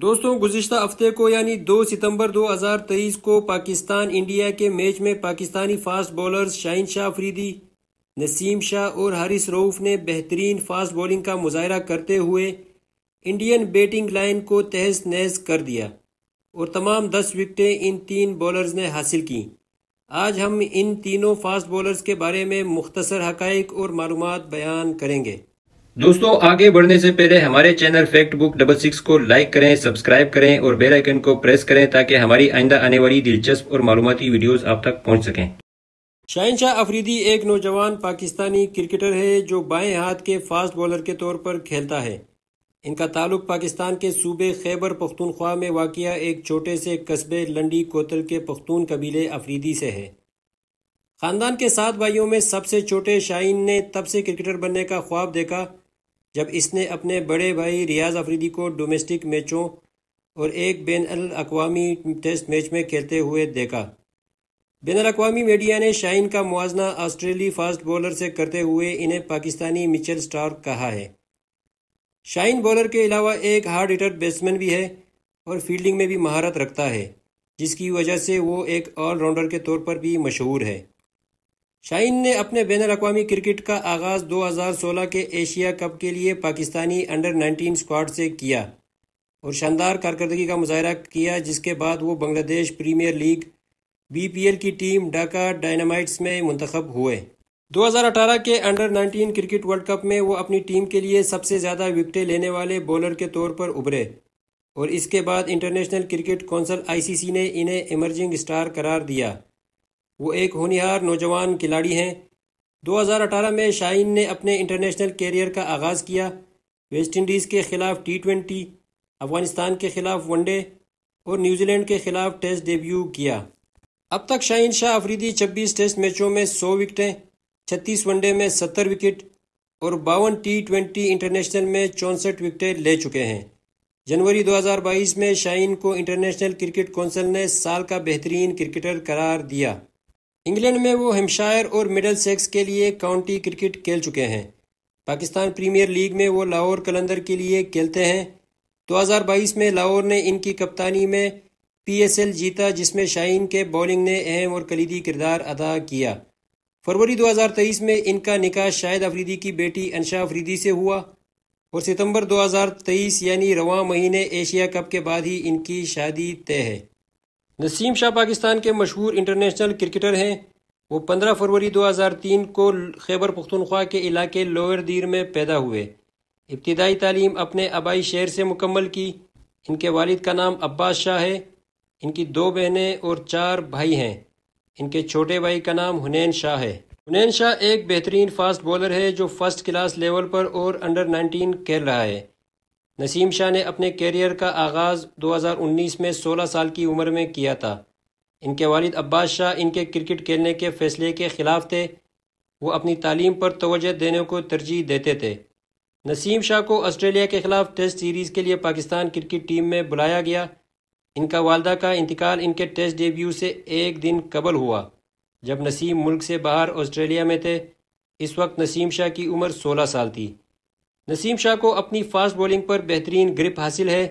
दोस्तों गुजशत हफ्ते को यानी 2 सितंबर 2023 को पाकिस्तान इंडिया के मैच में पाकिस्तानी फास्ट बॉलर्स शाहिन शाह अफरीदी नसीम शाह और हारिस रऊफ ने बेहतरीन फास्ट बॉलिंग का मुजाहरा करते हुए इंडियन बैटिंग लाइन को तहस नहस कर दिया और तमाम दस विकटें इन तीन बॉलर्स ने हासिल की आज हम इन तीनों फास्ट बॉलर्स के बारे में मुख्तसर हक और मालूम बयान करेंगे दोस्तों आगे बढ़ने से पहले हमारे channel fact book double six को लाइक करें सब्सक्राइब करें और बेल आइकन को प्रेस करें ताकि हमारी आइंदा आने वाली दिलचस्प और मालूमती वीडियोस आप तक पहुंच सकें शाहिन शाह अफरीदी एक नौजवान पाकिस्तानी क्रिकेटर है जो बाएं हाथ के फास्ट बॉलर के तौर पर खेलता है इनका ताल्लुक पाकिस्तान के सूबे खैबर पख्तूनख्वा में वाक़ एक छोटे से कस्बे लंडी कोतल के पख्तून कबीले अफरीदी से है खानदान के सात भाइयों में सबसे छोटे शाहीन ने तब से क्रिकेटर बनने का ख्वाब देखा जब इसने अपने बड़े भाई रियाज अफरीदी को डोमेस्टिक मैचों और एक बेन अवी टेस्ट मैच में खेलते हुए देखा बैन अवी मीडिया ने शाइन का मुआजना ऑस्ट्रेली फास्ट बॉलर से करते हुए इन्हें पाकिस्तानी मिचेल स्टार कहा है शाइन बॉलर के अलावा एक हार्ड हिटर बैट्समैन भी है और फील्डिंग में भी महारत रखता है जिसकी वजह से वो एक ऑलराउंडर के तौर पर भी मशहूर है शाइन ने अपने बैन अवी क्रिकेट का आगाज 2016 के एशिया कप के लिए पाकिस्तानी अंडर 19 स्क्वाड से किया और शानदार कारकर्दगी का मुजाहरा किया जिसके बाद वो बांग्लादेश प्रीमियर लीग बीपीएल की टीम ढाका डायनामाइट्स में मंतखब हुए 2018 के अंडर 19 क्रिकेट वर्ल्ड कप में वो अपनी टीम के लिए सबसे ज़्यादा विकटें लेने वाले बॉलर के तौर पर उभरे और इसके बाद इंटरनेशनल क्रिकेट कौंसल आईसीसी ने इन्हें इमरजिंग स्टार करार दिया वो एक होनहार नौजवान खिलाड़ी हैं 2018 में शाइन ने अपने इंटरनेशनल कैरियर का आगाज़ किया वेस्टइंडीज़ के ख़िलाफ़ टी ट्वेंटी अफगानिस्तान के ख़िलाफ़ वनडे और न्यूजीलैंड के ख़िलाफ़ टेस्ट डेब्यू किया अब तक शाहन शाह अफरीदी छब्बीस टेस्ट मैचों में सौ विकटें छत्तीस वनडे में सत्तर विकेट और बावन टी ट्वेंटी इंटरनेशनल में चौंसठ विकटें ले चुके हैं जनवरी 2022 में शाइन को इंटरनेशनल क्रिकेट काउंसिल ने साल का बेहतरीन क्रिकेटर करार दिया इंग्लैंड में वो हिमशायर और मिडल सेक्स के लिए काउंटी क्रिकेट खेल चुके हैं पाकिस्तान प्रीमियर लीग में वो लाहौर कलंदर के लिए खेलते हैं 2022 में लाहौर ने इनकी कप्तानी में पीएसएल जीता जिसमें शाइन के बॉलिंग ने अहम और कलीदी किरदार अदा किया फरवरी 2023 में इनका निकाह शाहिद अफरीदी की बेटी अनशा अफरीदी से हुआ और सितंबर 2023 यानी रवा महीने एशिया कप के बाद ही इनकी शादी तय है नसीम शाह पाकिस्तान के मशहूर इंटरनेशनल क्रिकेटर हैं वो 15 फरवरी 2003 को खैबर पुख्तनख्वा के इलाके लोअर दीर में पैदा हुए इब्तदाई तालीम अपने आबाई शहर से मुकम्मल की इनके वालिद का नाम अब्बास शाह है इनकी दो बहनें और चार भाई हैं इनके छोटे भाई का नाम हुनैन शाह है हुनैन शाह एक बेहतरीन फास्ट बॉलर है जो फर्स्ट क्लास लेवल पर और अंडर 19 खेल रहा है नसीम शाह ने अपने कैरियर का आगाज़ 2019 में 16 साल की उम्र में किया था इनके वालिद अब्बास शाह इनके क्रिकेट खेलने के फैसले के ख़िलाफ़ थे वो अपनी तालीम पर तोजह देने को तरजीह देते थे नसीम शाह को ऑस्ट्रेलिया के ख़िलाफ़ टेस्ट सीरीज़ के लिए पाकिस्तान क्रिकेट टीम में बुलाया गया इनका वालदा का इंतकाल इनके टेस्ट डेब्यू से एक दिन कबल हुआ जब नसीम मुल्क से बाहर ऑस्ट्रेलिया में थे इस वक्त नसीम शाह की उम्र 16 साल थी नसीम शाह को अपनी फास्ट बॉलिंग पर बेहतरीन ग्रिप हासिल है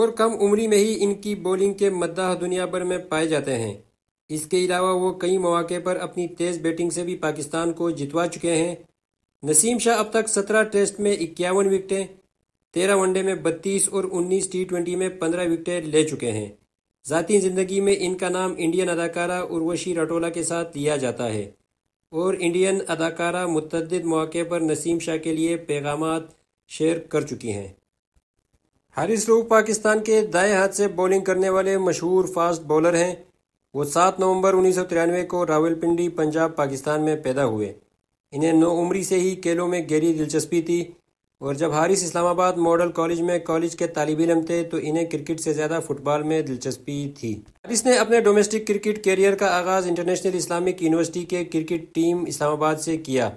और कम उम्री में ही इनकी बॉलिंग के मद्दा दुनिया भर में पाए जाते हैं इसके अलावा वो कई मौके पर अपनी तेज़ बैटिंग से भी पाकिस्तान को जितवा चुके हैं नसीम शाह अब तक सत्रह टेस्ट में इक्यावन विकटें तेरह वनडे में बत्तीस और उन्नीस टी ट्वेंटी में पंद्रह विकटें ले चुके हैं ज़ाती ज़िंदगी में इनका नाम इंडियन अदाकारा उर्वशी राटोला के साथ लिया जाता है और इंडियन अदाकारा मुतद मौके पर नसीम शाह के लिए पैगाम शेयर कर चुकी हैं हारिस रूफ पाकिस्तान के दाएं हाथ से बॉलिंग करने वाले मशहूर फास्ट बॉलर हैं वो 7 नवंबर उन्नीस को रावलपिंडी पंजाब पाकिस्तान में पैदा हुए इन्हें नौ उम्री से ही खेलों में गहरी दिलचस्पी थी और जब हारिस इस्लामाबाद मॉडल कॉलेज में कॉलेज के तालब इलम थे तो इन्हें क्रिकेट से ज़्यादा फुटबॉल में दिलचस्पी थी हारिस ने अपने डोमेस्टिक क्रिकेट कैरियर का आगाज़ इंटरनेशनल इस्लामिक यूनिवर्सिटी के क्रिकेट टीम इस्लामाबाद से किया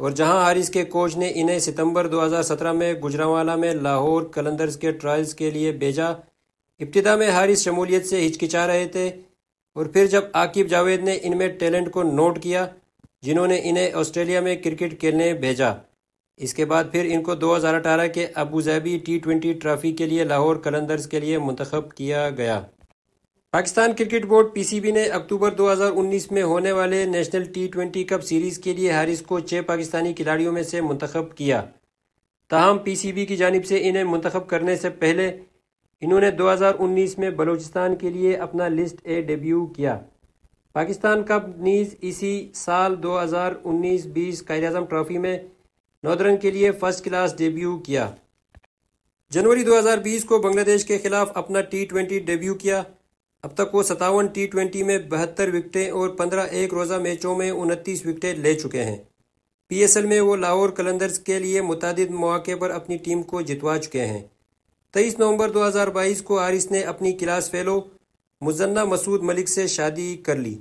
और जहां हारिस के कोच ने इन्हें सितंबर 2017 में गुजरावाला में लाहौर कलंदर्स के ट्रायल्स के लिए भेजा इब्तदा में हारिस शमूलियत से हिचकिचा रहे थे और फिर जब आकिब जावेद ने इनमें टैलेंट को नोट किया जिन्होंने इन्हें ऑस्ट्रेलिया में क्रिकेट खेलने भेजा इसके बाद फिर इनको 2018 के अबूजैबी टी ट्वेंटी ट्रॉफी के लिए लाहौर कलंदर्स के लिए मंतखब किया गया पाकिस्तान क्रिकेट बोर्ड पीसीबी ने अक्टूबर 2019 में होने वाले national T twenty cup series के लिए हारिस को छः पाकिस्तानी खिलाड़ियों में से मंतखब किया सी पीसीबी की जानब से इन्हें मंतखब करने से पहले इन्होंने 2019 में बलूचिस्तान के लिए अपना लिस्ट ए डेब्यू किया पाकिस्तान कप नीज़ इसी साल 2019-20 कायरजम ट्रॉफी में नॉर्दर्न के लिए फर्स्ट क्लास डेब्यू किया जनवरी 2020 को बांग्लादेश के खिलाफ अपना टी ट्वेंटी डेब्यू किया अब तक वो सतावन टी ट्वेंटी में बहत्तर विकटें और पंद्रह एक रोज़ा मैचों में उनतीस विकटें ले चुके हैं पी में वो लाहौर कलंदर्स के लिए मुतद मौके पर अपनी टीम को जितवा चुके हैं तेईस नवंबर 2022 को आरिस ने अपनी क्लास फेलो मुजन्ना मसूद मलिक से शादी कर ली